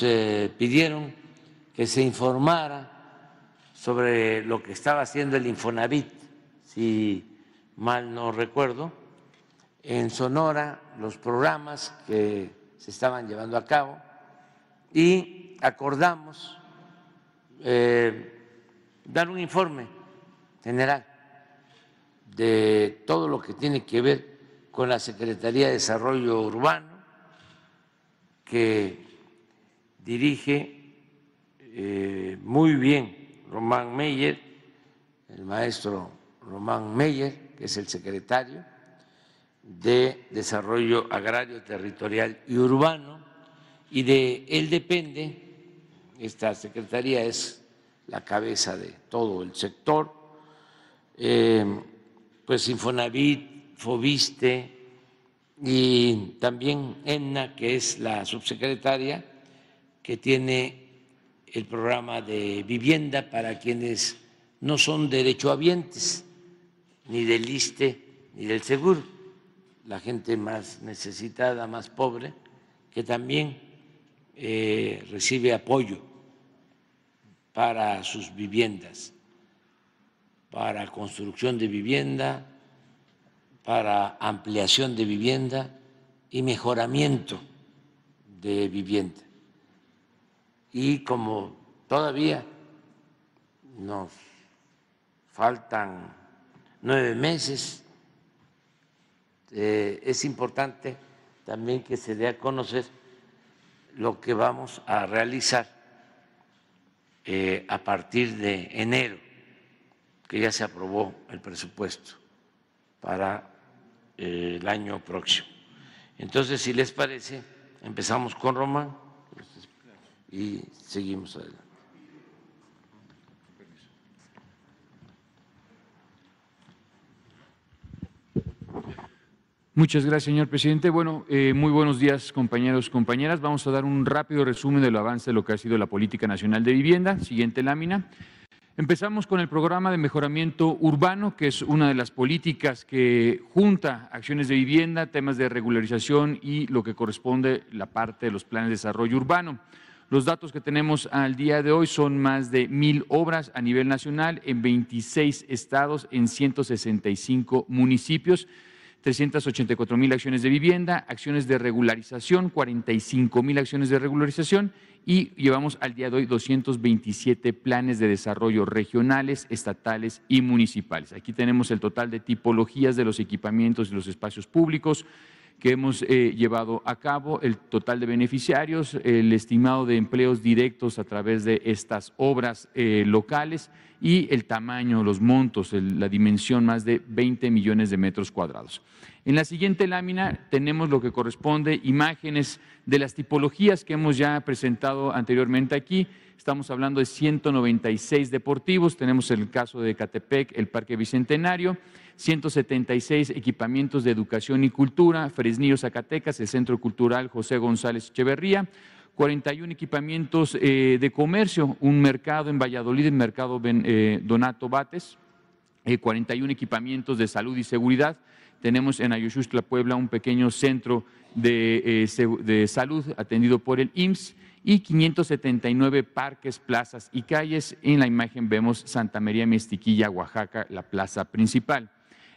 pidieron que se informara sobre lo que estaba haciendo el Infonavit, si mal no recuerdo, en Sonora, los programas que se estaban llevando a cabo y acordamos eh, dar un informe general de todo lo que tiene que ver con la Secretaría de Desarrollo Urbano, que dirige eh, muy bien Román Meyer, el maestro Román Meyer, que es el secretario de Desarrollo Agrario, Territorial y Urbano, y de él depende, esta secretaría es la cabeza de todo el sector, eh, pues Infonavit, Fobiste y también ENNA, que es la subsecretaria que tiene el programa de vivienda para quienes no son derechohabientes ni del ISTE ni del seguro, la gente más necesitada, más pobre, que también eh, recibe apoyo para sus viviendas, para construcción de vivienda, para ampliación de vivienda y mejoramiento de vivienda y como todavía nos faltan nueve meses, eh, es importante también que se dé a conocer lo que vamos a realizar eh, a partir de enero, que ya se aprobó el presupuesto para eh, el año próximo. Entonces, si les parece, empezamos con Román y seguimos adelante. Muchas gracias, señor presidente. Bueno, eh, muy buenos días, compañeros, compañeras. Vamos a dar un rápido resumen del avance de lo que ha sido la política nacional de vivienda. Siguiente lámina. Empezamos con el programa de mejoramiento urbano, que es una de las políticas que junta acciones de vivienda, temas de regularización y lo que corresponde la parte de los planes de desarrollo urbano. Los datos que tenemos al día de hoy son más de mil obras a nivel nacional en 26 estados, en 165 municipios. 384 mil acciones de vivienda, acciones de regularización, 45 mil acciones de regularización y llevamos al día de hoy 227 planes de desarrollo regionales, estatales y municipales. Aquí tenemos el total de tipologías de los equipamientos y los espacios públicos, que hemos eh, llevado a cabo, el total de beneficiarios, el estimado de empleos directos a través de estas obras eh, locales y el tamaño, los montos, la dimensión, más de 20 millones de metros cuadrados. En la siguiente lámina tenemos lo que corresponde imágenes de las tipologías que hemos ya presentado anteriormente aquí. Estamos hablando de 196 deportivos, tenemos el caso de Catepec, el Parque Bicentenario 176 equipamientos de educación y cultura, Fresnillo, Zacatecas, el Centro Cultural José González Echeverría, 41 equipamientos eh, de comercio, un mercado en Valladolid, el mercado eh, Donato Bates, 41 eh, equipamientos de salud y seguridad. Tenemos en Ayushustla, Puebla, un pequeño centro de, de salud atendido por el IMSS y 579 parques, plazas y calles. En la imagen vemos Santa María Mestiquilla, Oaxaca, la plaza principal.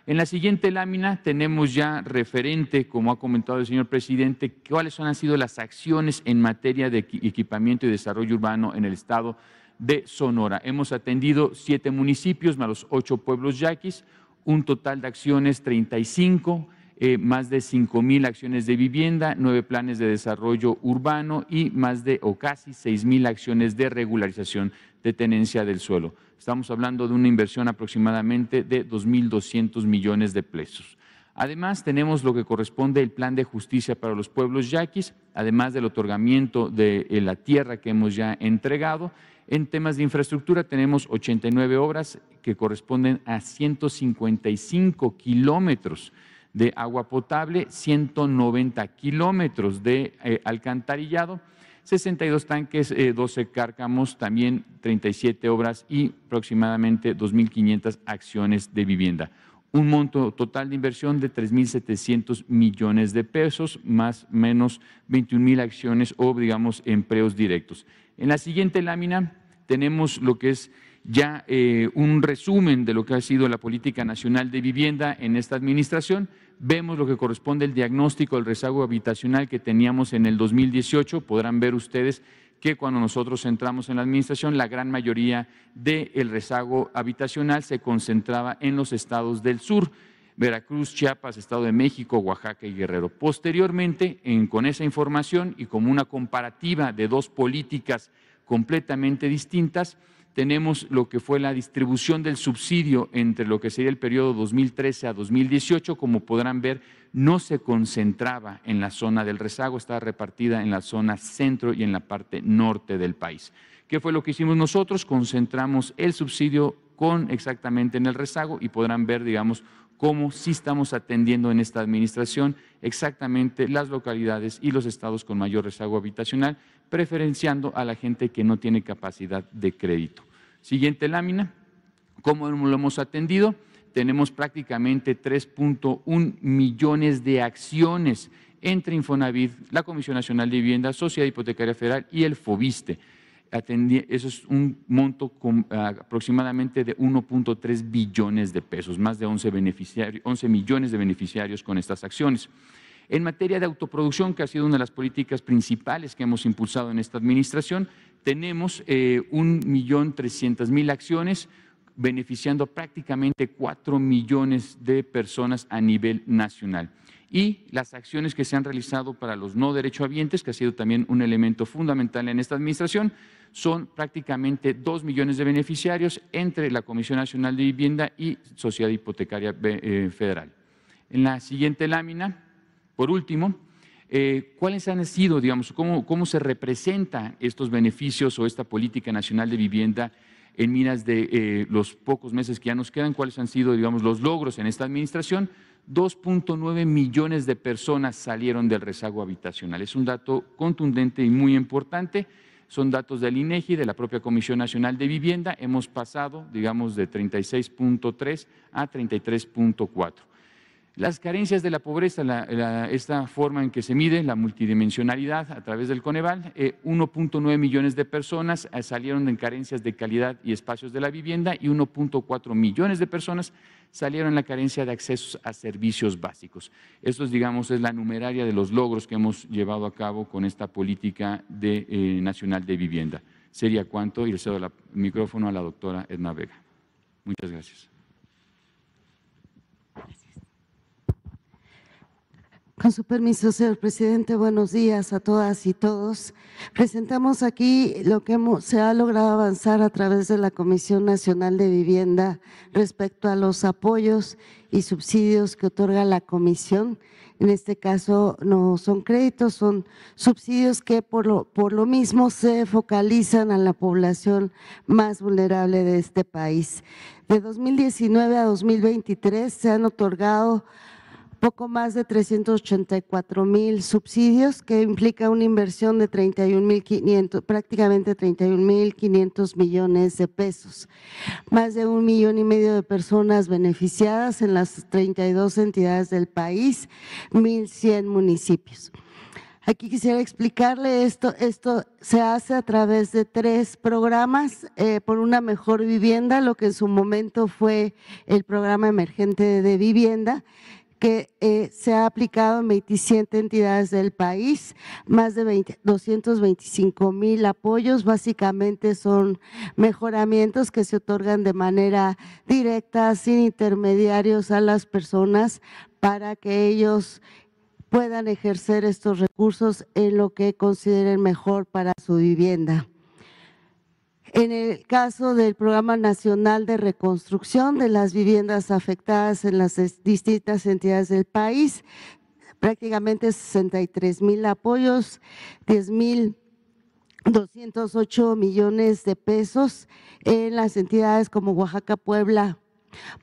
En la siguiente lámina tenemos ya referente, como ha comentado el señor presidente, cuáles han sido las acciones en materia de equipamiento y desarrollo urbano en el estado de Sonora. Hemos atendido siete municipios más los ocho pueblos yaquis, un total de acciones 35, eh, más de 5 mil acciones de vivienda, nueve planes de desarrollo urbano y más de o casi 6 mil acciones de regularización de tenencia del suelo. Estamos hablando de una inversión aproximadamente de 2.200 millones de pesos. Además, tenemos lo que corresponde el plan de justicia para los pueblos yaquis, además del otorgamiento de eh, la tierra que hemos ya entregado. En temas de infraestructura tenemos 89 obras que corresponden a 155 kilómetros de agua potable, 190 kilómetros de eh, alcantarillado 62 tanques, 12 eh, cárcamos, también 37 obras y aproximadamente 2.500 acciones de vivienda. Un monto total de inversión de 3.700 millones de pesos, más o menos 21.000 acciones o, digamos, empleos directos. En la siguiente lámina tenemos lo que es ya eh, un resumen de lo que ha sido la política nacional de vivienda en esta administración vemos lo que corresponde el diagnóstico del rezago habitacional que teníamos en el 2018. Podrán ver ustedes que cuando nosotros entramos en la administración, la gran mayoría del rezago habitacional se concentraba en los estados del sur. Veracruz, Chiapas, Estado de México, Oaxaca y Guerrero. Posteriormente, con esa información y como una comparativa de dos políticas completamente distintas, tenemos lo que fue la distribución del subsidio entre lo que sería el periodo 2013 a 2018. Como podrán ver, no se concentraba en la zona del rezago, estaba repartida en la zona centro y en la parte norte del país. ¿Qué fue lo que hicimos nosotros? Concentramos el subsidio con exactamente en el rezago y podrán ver, digamos, cómo sí estamos atendiendo en esta administración exactamente las localidades y los estados con mayor rezago habitacional, preferenciando a la gente que no tiene capacidad de crédito. Siguiente lámina, ¿cómo lo hemos atendido? Tenemos prácticamente 3.1 millones de acciones entre Infonavit, la Comisión Nacional de Vivienda, Sociedad Hipotecaria Federal y el FOBISTE eso es un monto ah, aproximadamente de 1.3 billones de pesos, más de 11, beneficiarios, 11 millones de beneficiarios con estas acciones. En materia de autoproducción, que ha sido una de las políticas principales que hemos impulsado en esta administración, tenemos eh, 1.300.000 acciones beneficiando prácticamente 4 millones de personas a nivel nacional. Y las acciones que se han realizado para los no derechohabientes, que ha sido también un elemento fundamental en esta administración, son prácticamente 2 millones de beneficiarios entre la Comisión Nacional de Vivienda y Sociedad Hipotecaria eh, Federal. En la siguiente lámina, por último, eh, ¿cuáles han sido, digamos, cómo, se representa estos beneficios o esta política nacional de vivienda en minas de eh, los pocos meses que ya nos quedan? ¿Cuáles han sido, digamos, los logros en esta administración? 2.9 millones de personas salieron del rezago habitacional. Es un dato contundente y muy importante. Son datos del INEGI, de la propia Comisión Nacional de Vivienda. Hemos pasado, digamos, de 36.3 a 33.4. Las carencias de la pobreza, esta forma en que se mide la multidimensionalidad a través del Coneval, 1.9 eh, millones de personas eh, salieron en carencias de calidad y espacios de la vivienda y 1.4 millones de personas salieron en la carencia de accesos a servicios básicos. Esto, digamos, es la numeraria de los logros que hemos llevado a cabo con esta política eh, nacional de vivienda. Sería cuánto? y le cedo el micrófono a la doctora Edna Vega. Muchas gracias. Con su permiso, señor presidente, buenos días a todas y todos. Presentamos aquí lo que hemos, se ha logrado avanzar a través de la Comisión Nacional de Vivienda respecto a los apoyos y subsidios que otorga la Comisión. En este caso no son créditos, son subsidios que por por lo mismo se focalizan a la población más vulnerable de este país. De 2019 a 2023 se han otorgado poco más de 384 mil subsidios, que implica una inversión de 31 mil 500, prácticamente 31 mil 500 millones de pesos. Más de un millón y medio de personas beneficiadas en las 32 entidades del país, 1.100 municipios. Aquí quisiera explicarle esto. Esto se hace a través de tres programas. Eh, por una mejor vivienda, lo que en su momento fue el programa emergente de vivienda, que eh, se ha aplicado en 27 entidades del país, más de 225 mil apoyos, básicamente son mejoramientos que se otorgan de manera directa, sin intermediarios a las personas para que ellos puedan ejercer estos recursos en lo que consideren mejor para su vivienda en el caso del Programa Nacional de Reconstrucción de las Viviendas Afectadas en las distintas entidades del país, prácticamente 63 mil apoyos, 10 mil 208 millones de pesos en las entidades como Oaxaca, Puebla,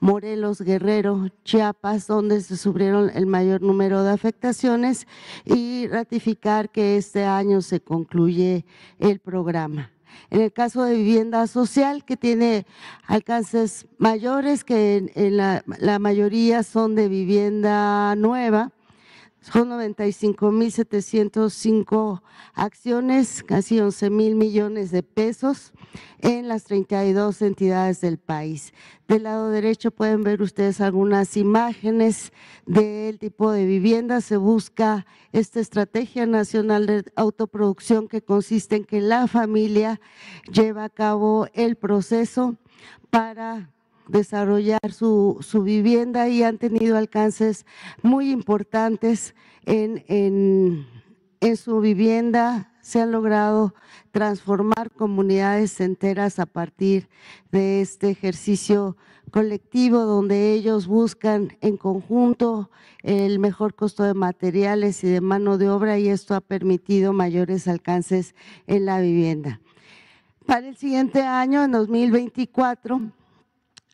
Morelos, Guerrero, Chiapas, donde se sufrieron el mayor número de afectaciones y ratificar que este año se concluye el programa en el caso de vivienda social, que tiene alcances mayores, que en, la mayoría son de vivienda nueva, son 95.705 acciones, casi 11 mil millones de pesos en las 32 entidades del país. Del lado derecho pueden ver ustedes algunas imágenes del tipo de vivienda. Se busca esta estrategia nacional de autoproducción que consiste en que la familia lleva a cabo el proceso para desarrollar su, vivienda y han tenido alcances muy importantes en, en, en su vivienda, se han logrado transformar comunidades enteras a partir de este ejercicio colectivo donde ellos buscan en conjunto el mejor costo de materiales y de mano de obra y esto ha permitido mayores alcances en la vivienda. Para el siguiente año, en 2024,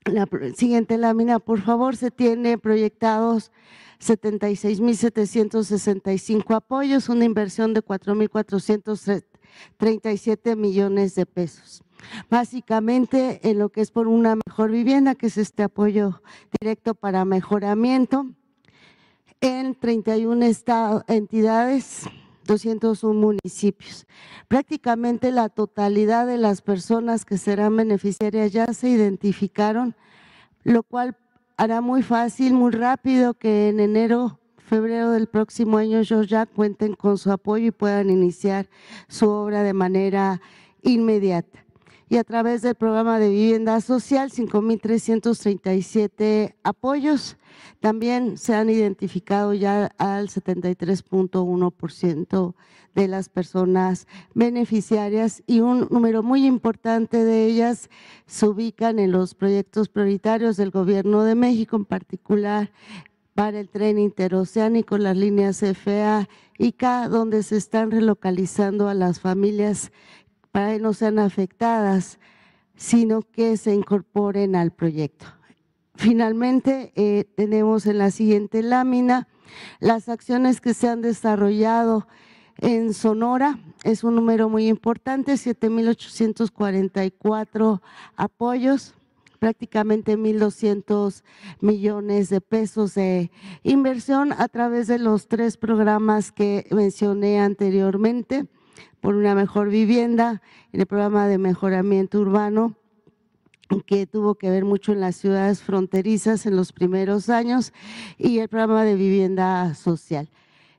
la siguiente lámina, por favor, se tiene proyectados 76.765 apoyos, una inversión de 4.437 millones de pesos. Básicamente en lo que es por una mejor vivienda, que es este apoyo directo para mejoramiento, en 31 entidades 201 municipios. Prácticamente la totalidad de las personas que serán beneficiarias ya se identificaron, lo cual hará muy fácil, muy rápido que en enero, febrero del próximo año ellos ya cuenten con su apoyo y puedan iniciar su obra de manera inmediata y a través del programa de vivienda social 5.337 apoyos. También se han identificado ya al 73.1% de las personas beneficiarias y un número muy importante de ellas se ubican en los proyectos prioritarios del Gobierno de México, en particular para el tren interoceánico, las líneas FA y K, donde se están relocalizando a las familias para que no sean afectadas, sino que se incorporen al proyecto. Finalmente, eh, tenemos en la siguiente lámina las acciones que se han desarrollado en Sonora. Es un número muy importante, 7.844 apoyos, prácticamente 1.200 millones de pesos de inversión a través de los tres programas que mencioné anteriormente por una mejor vivienda, en el programa de mejoramiento urbano, que tuvo que ver mucho en las ciudades fronterizas en los primeros años, y el programa de vivienda social.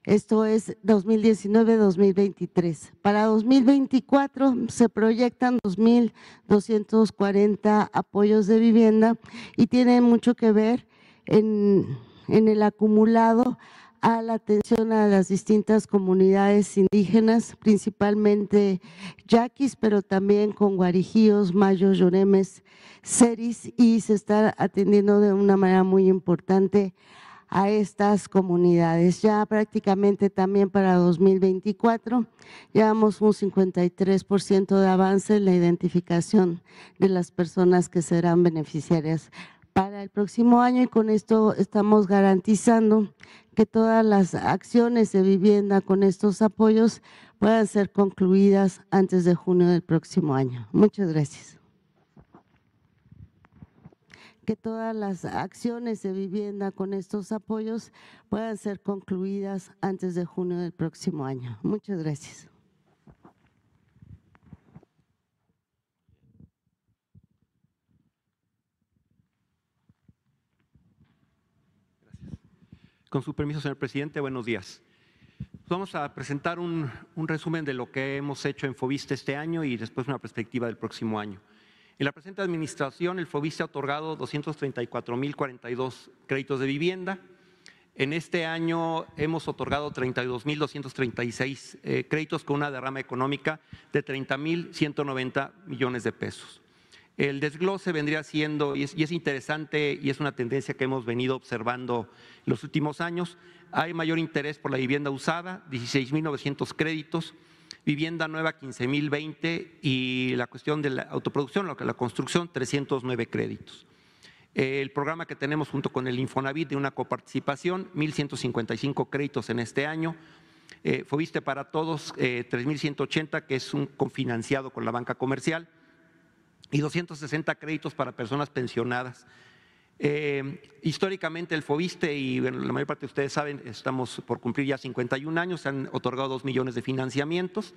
Esto es 2019-2023. Para 2024 se proyectan 2.240 apoyos de vivienda y tiene mucho que ver en el acumulado a la atención a las distintas comunidades indígenas, principalmente yaquis, pero también con guarijíos, mayos, yoremes, seris, y se está atendiendo de una manera muy importante a estas comunidades. Ya prácticamente también para 2024 llevamos un 53% de avance en la identificación de las personas que serán beneficiarias para el próximo año y con esto estamos garantizando que todas las acciones de vivienda con estos apoyos puedan ser concluidas antes de junio del próximo año. Muchas gracias. Que todas las acciones de vivienda con estos apoyos puedan ser concluidas antes de junio del próximo año. Muchas gracias. Con su permiso, señor presidente, buenos días. Vamos a presentar un, resumen de lo que hemos hecho en FOBISTE este año y después una perspectiva del próximo año. En la presente administración, el FOBISTE ha otorgado 234.042 créditos de vivienda. En este año hemos otorgado 32.236 eh, créditos con una derrama económica de 30.190 millones de pesos. El desglose vendría siendo, y es, interesante y es una tendencia que hemos venido observando los últimos años, hay mayor interés por la vivienda usada, 16.900 créditos, vivienda nueva 15.020 y la cuestión de la autoproducción, la construcción, 309 créditos. El programa que tenemos junto con el Infonavit de una coparticipación, 1.155 créditos en este año, eh, Foviste para Todos, eh, 3.180, que es un cofinanciado con la banca comercial, y 260 créditos para personas pensionadas. Eh, históricamente el FOBISTE, y la mayor parte de ustedes saben, estamos por cumplir ya 51 años, se han otorgado 2 millones de financiamientos.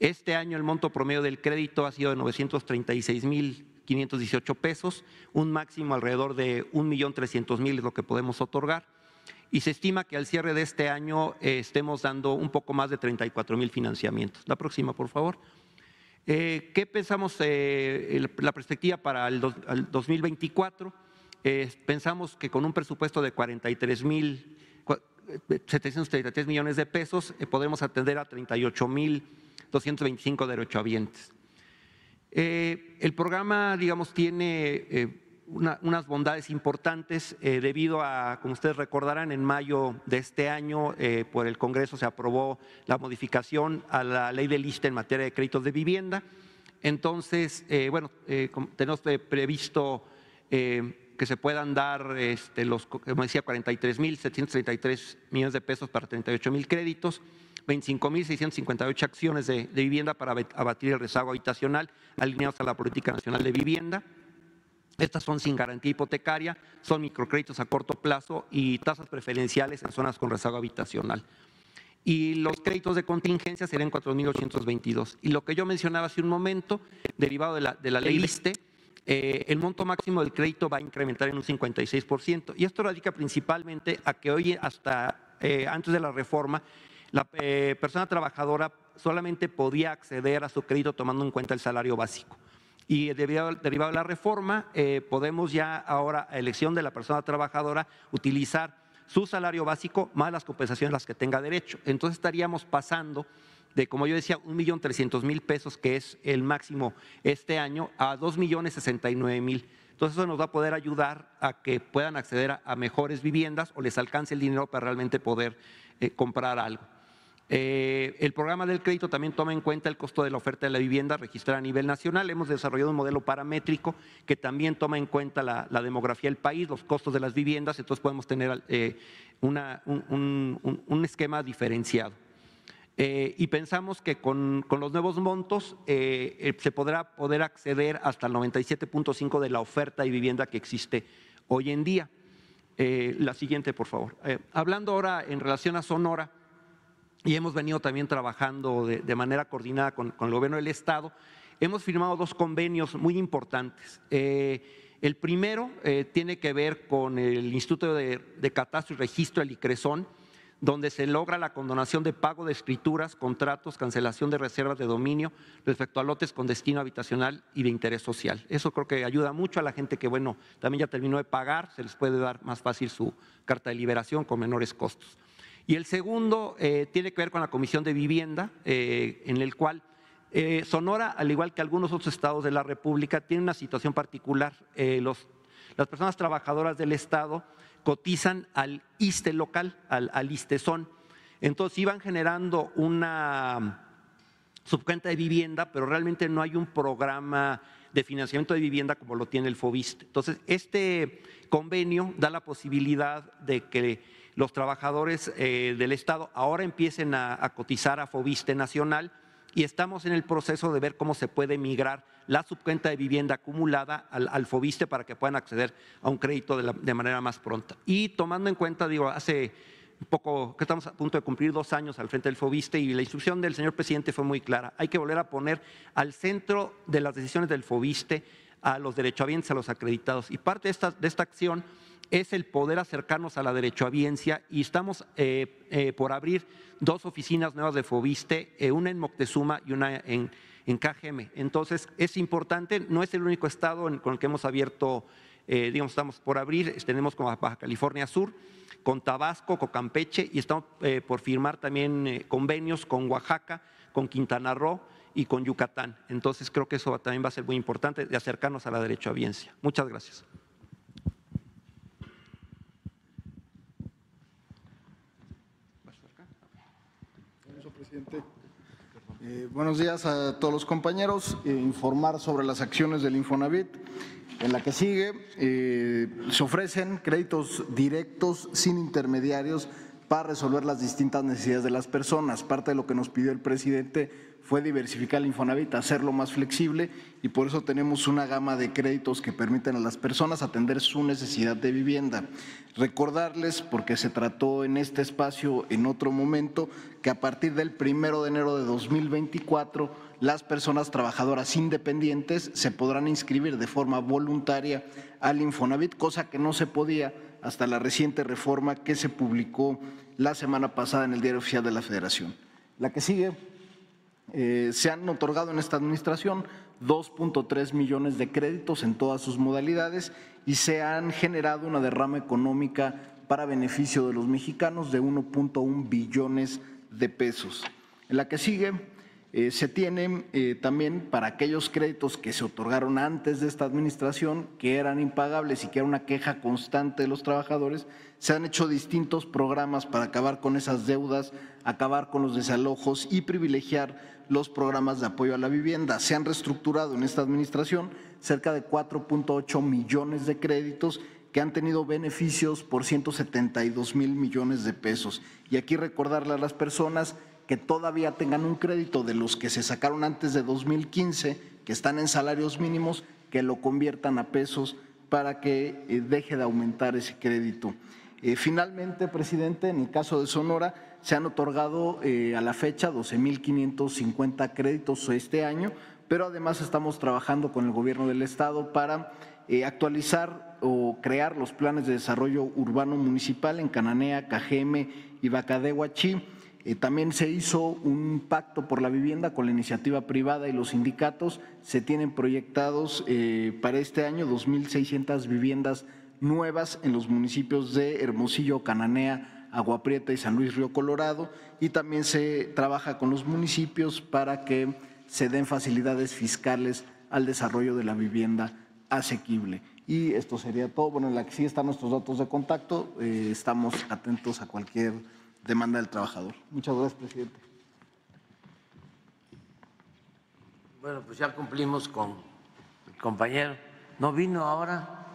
Este año el monto promedio del crédito ha sido de 936 mil 518 pesos, un máximo alrededor de 1.300.000 es lo que podemos otorgar. Y se estima que al cierre de este año eh, estemos dando un poco más de 34 mil financiamientos. La próxima, por favor. Eh, ¿Qué pensamos eh, la perspectiva para el, 2024? Eh, pensamos que con un presupuesto de 43 mil 733 millones de pesos podemos atender a 38 mil 225 derechohabientes. el programa, digamos, tiene unas bondades importantes eh, debido a, como ustedes recordarán, en mayo de este año eh, por el Congreso se aprobó la modificación a la ley de lista en materia de créditos de vivienda. Entonces, eh, bueno, tenemos previsto que se puedan dar, este, los, como decía, 43.733 millones de pesos para 38 mil créditos. 25.658 acciones de vivienda para abatir el rezago habitacional alineados a la Política Nacional de Vivienda. Estas son sin garantía hipotecaria, son microcréditos a corto plazo y tasas preferenciales en zonas con rezago habitacional. Y los créditos de contingencia serían 4.822. Y lo que yo mencionaba hace un momento, derivado de la, de la ley LISTE, eh, el monto máximo del crédito va a incrementar en un 56%. Y esto radica principalmente a que hoy, hasta eh, antes de la reforma, la eh, persona trabajadora solamente podía acceder a su crédito tomando en cuenta el salario básico. Y derivado, de la reforma, eh, podemos ya ahora, a elección de la persona trabajadora, utilizar su salario básico más las compensaciones a las que tenga derecho. Entonces estaríamos pasando de, como yo decía, un millón trescientos mil pesos, que es el máximo este año, a dos millones sesenta y nueve mil. Entonces eso nos va a poder ayudar a que puedan acceder a mejores viviendas o les alcance el dinero para realmente poder eh, comprar algo. Eh, el programa del crédito también toma en cuenta el costo de la oferta de la vivienda registrada a nivel nacional. Hemos desarrollado un modelo paramétrico que también toma en cuenta la, demografía del país, los costos de las viviendas, entonces podemos tener eh, un, esquema diferenciado. Eh, y pensamos que con, con los nuevos montos se podrá poder acceder hasta el 97.5 de la oferta de vivienda que existe hoy en día. la siguiente, por favor. hablando ahora en relación a Sonora, y hemos venido también trabajando de, manera coordinada con, el gobierno del Estado. Hemos firmado dos convenios muy importantes. Eh, el primero eh, tiene que ver con el Instituto de, Catastro y Registro, del ICRESON, donde se logra la condonación de pago de escrituras, contratos, cancelación de reservas de dominio respecto a lotes con destino habitacional y de interés social. Eso creo que ayuda mucho a la gente que, bueno, también ya terminó de pagar, se les puede dar más fácil su carta de liberación con menores costos. Y el segundo eh, tiene que ver con la Comisión de Vivienda, eh, en el cual eh, Sonora, al igual que algunos otros estados de la República, tiene una situación particular. Los, las personas trabajadoras del Estado cotizan al ISTE local, al, al ISTESON. Entonces iban generando una subcuenta de vivienda, pero realmente no hay un programa de financiamiento de vivienda como lo tiene el FOBIST. Entonces, este convenio da la posibilidad de que los trabajadores eh, del Estado ahora empiecen a, cotizar a Fobiste Nacional y estamos en el proceso de ver cómo se puede migrar la subcuenta de vivienda acumulada al, Fobiste para que puedan acceder a un crédito de, la, de, manera más pronta. Y tomando en cuenta, digo, hace poco que estamos a punto de cumplir dos años al frente del Fobiste y la instrucción del señor presidente fue muy clara. Hay que volver a poner al centro de las decisiones del Fobiste a los derechohabientes, a los acreditados. Y parte esta, de esta acción es el poder acercarnos a la derechohabiencia y estamos eh, eh, por abrir dos oficinas nuevas de Fobiste, eh, una en Moctezuma y una en, en, KGM. Entonces, es importante, no es el único estado con el que hemos abierto, digamos, estamos por abrir, tenemos con Baja California Sur, con Tabasco, con Campeche y estamos por firmar también convenios con Oaxaca, con Quintana Roo y con Yucatán. Entonces, creo que eso también va a ser muy importante de acercarnos a la derechohabiencia. Muchas gracias. Eh, buenos días a todos los compañeros. Eh, informar sobre las acciones del Infonavit. En la que sigue, eh, se ofrecen créditos directos sin intermediarios para resolver las distintas necesidades de las personas. Parte de lo que nos pidió el presidente fue diversificar el Infonavit, hacerlo más flexible y por eso tenemos una gama de créditos que permiten a las personas atender su necesidad de vivienda. Recordarles, porque se trató en este espacio en otro momento, que a partir del primero de enero de 2024 las personas trabajadoras independientes se podrán inscribir de forma voluntaria al Infonavit, cosa que no se podía hasta la reciente reforma que se publicó la semana pasada en el Diario Oficial de la Federación. La que sigue. Eh, se han otorgado en esta administración 2.3 millones de créditos en todas sus modalidades y se han generado una derrama económica para beneficio de los mexicanos de 1.1 billones de pesos. En la que sigue, eh, se tienen eh, también para aquellos créditos que se otorgaron antes de esta administración, que eran impagables y que era una queja constante de los trabajadores, se han hecho distintos programas para acabar con esas deudas, acabar con los desalojos y privilegiar los programas de apoyo a la vivienda. Se han reestructurado en esta administración cerca de 4.8 millones de créditos que han tenido beneficios por 172 mil millones de pesos. Y aquí recordarle a las personas que todavía tengan un crédito de los que se sacaron antes de 2015, que están en salarios mínimos, que lo conviertan a pesos para que eh, deje de aumentar ese crédito. Eh, finalmente, presidente, en el caso de Sonora, se han otorgado eh, a la fecha 12.550 créditos este año, pero además estamos trabajando con el gobierno del estado para actualizar o crear los planes de desarrollo urbano municipal en Cananea, Cajeme y Bacadehuachí eh, también se hizo un pacto por la vivienda con la iniciativa privada y los sindicatos. Se tienen proyectados eh, para este año 2.600 viviendas nuevas en los municipios de Hermosillo, Cananea, Agua Prieta y San Luis Río Colorado. Y también se trabaja con los municipios para que se den facilidades fiscales al desarrollo de la vivienda asequible. Y esto sería todo. Bueno, en la que sí están nuestros datos de contacto. Eh, estamos atentos a cualquier demanda del trabajador. Muchas gracias, presidente. Bueno, pues ya cumplimos con el compañero. ¿No vino ahora?